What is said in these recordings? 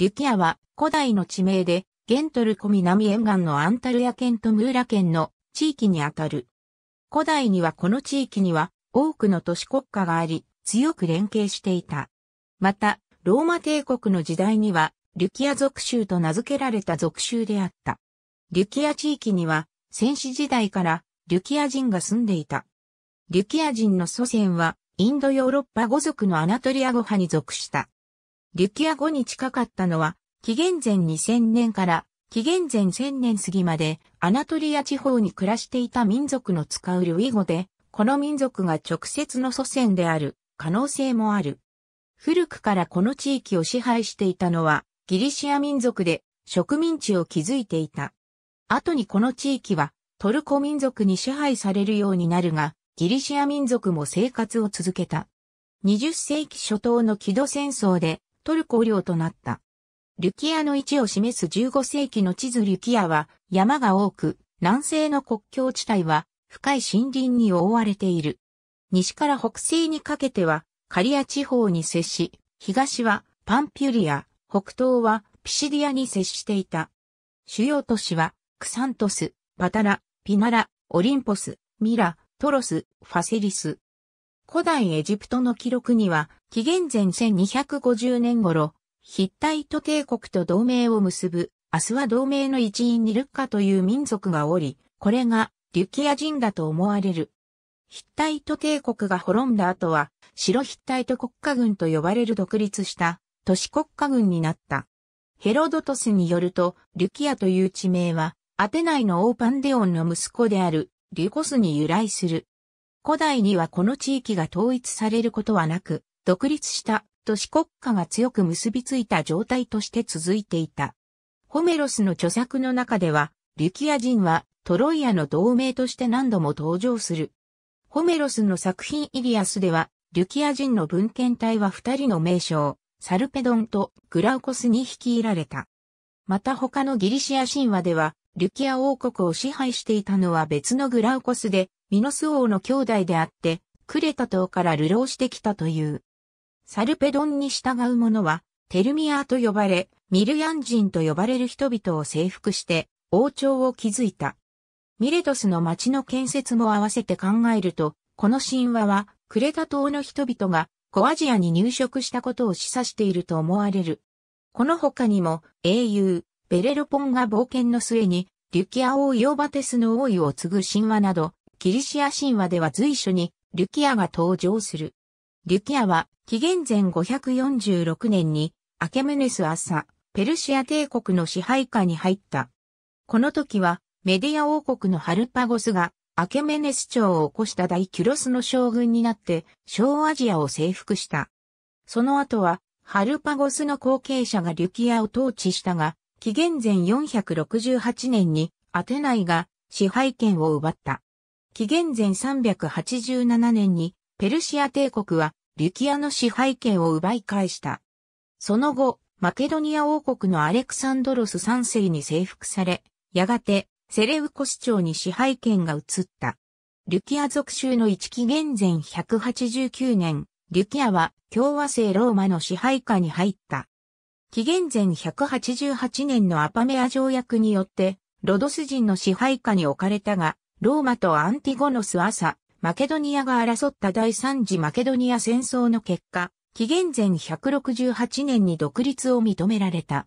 リュキアは古代の地名で、ゲントルコ南沿岸のアンタルヤ県とムーラ県の地域にあたる。古代にはこの地域には多くの都市国家があり、強く連携していた。また、ローマ帝国の時代には、リュキア属州と名付けられた属州であった。リュキア地域には、先史時代からリュキア人が住んでいた。リュキア人の祖先は、インドヨーロッパ語族のアナトリア語派に属した。リュキア語に近かったのは、紀元前2000年から紀元前1000年過ぎまでアナトリア地方に暮らしていた民族の使うルイ語で、この民族が直接の祖先である可能性もある。古くからこの地域を支配していたのはギリシア民族で植民地を築いていた。後にこの地域はトルコ民族に支配されるようになるが、ギリシア民族も生活を続けた。20世紀初頭の木戸戦争でトルコ領となった。リュキアの位置を示す15世紀の地図リュキアは山が多く、南西の国境地帯は深い森林に覆われている。西から北西にかけてはカリア地方に接し、東はパンピュリア、北東はピシディアに接していた。主要都市はクサントス、パタラ、ピナラ、オリンポス、ミラ、トロス、ファセリス。古代エジプトの記録には、紀元前1250年頃、ヒッタイト帝国と同盟を結ぶ、アスワ同盟の一員にルッカという民族がおり、これがリュキア人だと思われる。ヒッタイト帝国が滅んだ後は、白ヒッタイト国家軍と呼ばれる独立した都市国家軍になった。ヘロドトスによると、リュキアという地名は、アテナイのオーパンデオンの息子である、リュコスに由来する。古代にはこの地域が統一されることはなく、独立した都市国家が強く結びついた状態として続いていた。ホメロスの著作の中では、リュキア人はトロイアの同盟として何度も登場する。ホメロスの作品イリアスでは、リュキア人の文献体は二人の名称、サルペドンとグラウコスに率いられた。また他のギリシア神話では、リュキア王国を支配していたのは別のグラウコスで、ミノス王の兄弟であって、クレタ島から流浪してきたという。サルペドンに従う者は、テルミアーと呼ばれ、ミルヤン人と呼ばれる人々を征服して、王朝を築いた。ミレトスの町の建設も合わせて考えると、この神話は、クレタ島の人々が、コアジアに入植したことを示唆していると思われる。この他にも、英雄、ベレロポンが冒険の末に、リュキア王ヨバテスの王位を継ぐ神話など、ギリシア神話では随所にリュキアが登場する。リュキアは紀元前546年にアケメネス朝、ペルシア帝国の支配下に入った。この時はメディア王国のハルパゴスがアケメネス朝を起こした大キュロスの将軍になって小アジアを征服した。その後はハルパゴスの後継者がリュキアを統治したが、紀元前468年にアテナイが支配権を奪った。紀元前387年にペルシア帝国はリュキアの支配権を奪い返した。その後、マケドニア王国のアレクサンドロス3世に征服され、やがてセレウコ市長に支配権が移った。リュキア属州の1紀元前189年、リュキアは共和制ローマの支配下に入った。紀元前188年のアパメア条約によって、ロドス人の支配下に置かれたが、ローマとアンティゴノス朝、マケドニアが争った第三次マケドニア戦争の結果、紀元前168年に独立を認められた。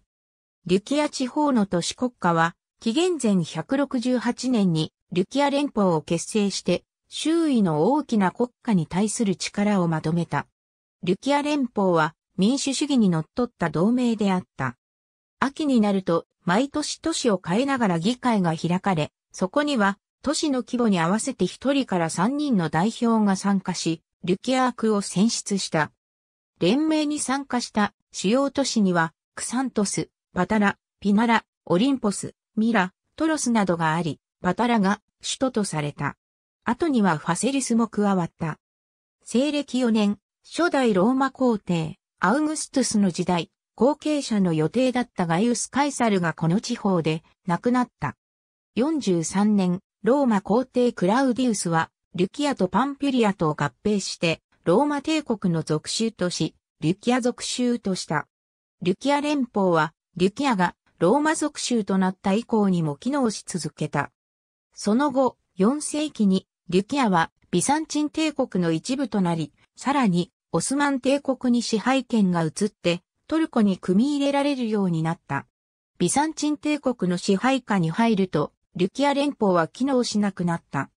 リュキア地方の都市国家は、紀元前168年にリュキア連邦を結成して、周囲の大きな国家に対する力をまとめた。リュキア連邦は民主主義に則った同盟であった。秋になると、毎年都市を変えながら議会が開かれ、そこには都市の規模に合わせて1人から3人の代表が参加し、リュキアークを選出した。連盟に参加した主要都市には、クサントス、パタラ、ピナラ、オリンポス、ミラ、トロスなどがあり、パタラが首都とされた。後にはファセリスも加わった。西暦4年、初代ローマ皇帝、アウグストゥスの時代、後継者の予定だったガイウス・カイサルがこの地方で亡くなった。43年、ローマ皇帝クラウディウスは、リュキアとパンピュリアとを合併して、ローマ帝国の属州とし、リュキア属州とした。リュキア連邦は、リュキアがローマ属州となった以降にも機能し続けた。その後、4世紀に、リュキアはビサンチン帝国の一部となり、さらに、オスマン帝国に支配権が移って、トルコに組み入れられるようになった。ビサンチン帝国の支配下に入ると、リュキア連邦は機能しなくなった。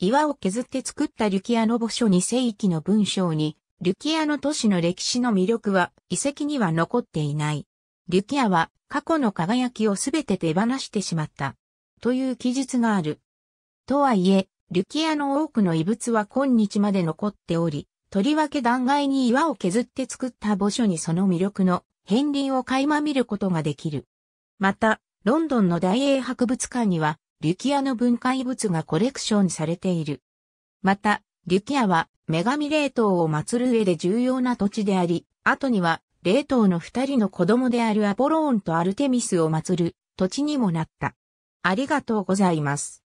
岩を削って作ったリュキアの墓所に世域の文章に、リュキアの都市の歴史の魅力は遺跡には残っていない。リュキアは過去の輝きをすべて手放してしまった。という記述がある。とはいえ、リュキアの多くの遺物は今日まで残っており、とりわけ断崖に岩を削って作った墓所にその魅力の片鱗を垣間見ることができる。また、ロンドンの大英博物館には、リュキアの文化遺物がコレクションされている。また、リュキアは女神霊凍を祀る上で重要な土地であり、後には霊凍の二人の子供であるアポローンとアルテミスを祀る土地にもなった。ありがとうございます。